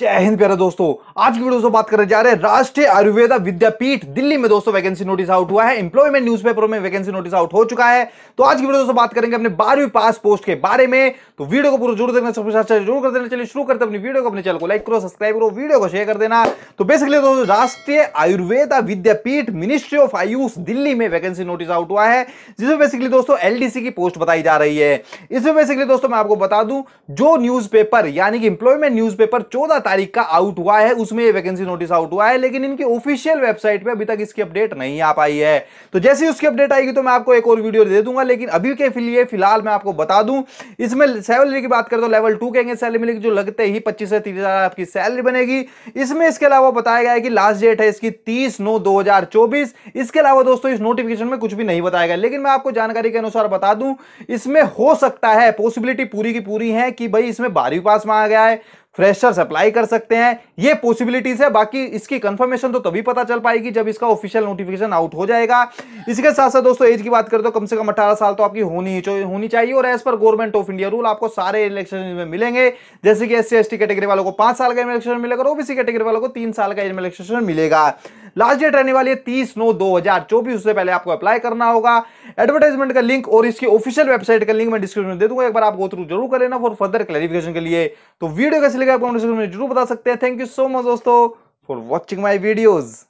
जय हिंद प्यारे दोस्तों आज की वीडियो से बात करने जा रहे हैं राष्ट्रीय आयुर्वेदा विद्यापीठ दिल्ली में दोस्तों वैकेंसी नोटिस आउट हुआ है एम्प्लॉयमेंट न्यूज़पेपरों में वैकेंसी नोटिस आउट हो चुका है तो आज की वीडियो से बात करेंगे अपने बारहवीं पास पोस्ट के बारे में तो वीडियो को पूरा जरूर देखना सबसे अच्छा जरूर कर देना चलिए शुरू करते अपनी वीडियो को अपने चैनल को लाइक करो सब्सक्राइब करो वीडियो को शेयर कर देना तो बेसिकली दोस्तों राष्ट्रीय आयुर्वेदा विद्यापीठ मिनिस्ट्री ऑफ आयुष दिल्ली में वैकेंसी नोटिस आउट हुआ है जिसमें बेसिकली दोस्तों एलडीसी की पोस्ट बताई जा रही है इसमें बेसिकली दोस्तों मैं आपको बता दूं जो न्यूज यानी कि एम्प्लॉयमेंट न्यूज पेपर तारीख का आउट हुआ है उसमें ये वैकेंसी नोटिस आउट हुआ है लेकिन इनकी ऑफिशियल वेबसाइट पे अभी तक इसकी अपडेट नहीं आ पाई है तो जैसे ही उसकी अपडेट आएगी तो मैं आपको एक और वीडियो दे दूंगा लेकिन अभी के लिए फिलहाल मैं आपको बता दूं इसमें सैलरी की बात करें तो लेवल टू कहेंगे सैलरी मिलेगी जो लगते ही पच्चीस से तीस आपकी सैलरी बनेगी इसमें इसके अलावा बताया गया है कि लास्ट डेट है इसकी तीस नौ दो इसके अलावा दोस्तों इस नोटिफिकेशन में कुछ भी नहीं बताया गया लेकिन मैं आपको जानकारी के अनुसार बता दूं इसमें हो सकता है पॉसिबिलिटी पूरी की पूरी है कि भाई इसमें बारहवीं पास मांगा गया है फ्रेशर्स अप्लाई कर सकते हैं ये पॉसिबिलिटीज है बाकी इसकी कंफर्मेशन तो तभी पता चल पाएगी जब इसका ऑफिशियल नोटिफिकेशन आउट हो जाएगा इसके साथ साथ दोस्तों एज की बात करें तो कम से कम 18 साल तो आपकी होनी ही होनी चाहिए और as per government of India rule आपको सारे इलेक्शन में मिलेंगे जैसे कि एस सी कैटेगरी वालों को पांच साल का इलेक्शन मिलेगा और ओबीसी कैटेगरी वालों को तीन साल का इलेक्शन मिलेगा लास्ट डेट रहने वाली है तीस नौ दो हजार उससे पहले आपको अप्लाई करना होगा एडवर्टाइजमेंट का लिंक और इसकी ऑफिशियल वेबसाइट का लिंक मैं डिस्क्रिप्शन में दे दूंगा एक बार आप गो थ्रू जरूर कर लेना फॉर फर्दर क्लैरिफिकेशन के लिए तो वीडियो कैसे लगे आप कमेंट में जरूर बता सकते हैं थैंक यू सो मच दोस्तों फॉर वॉचिंग माई वीडियोज़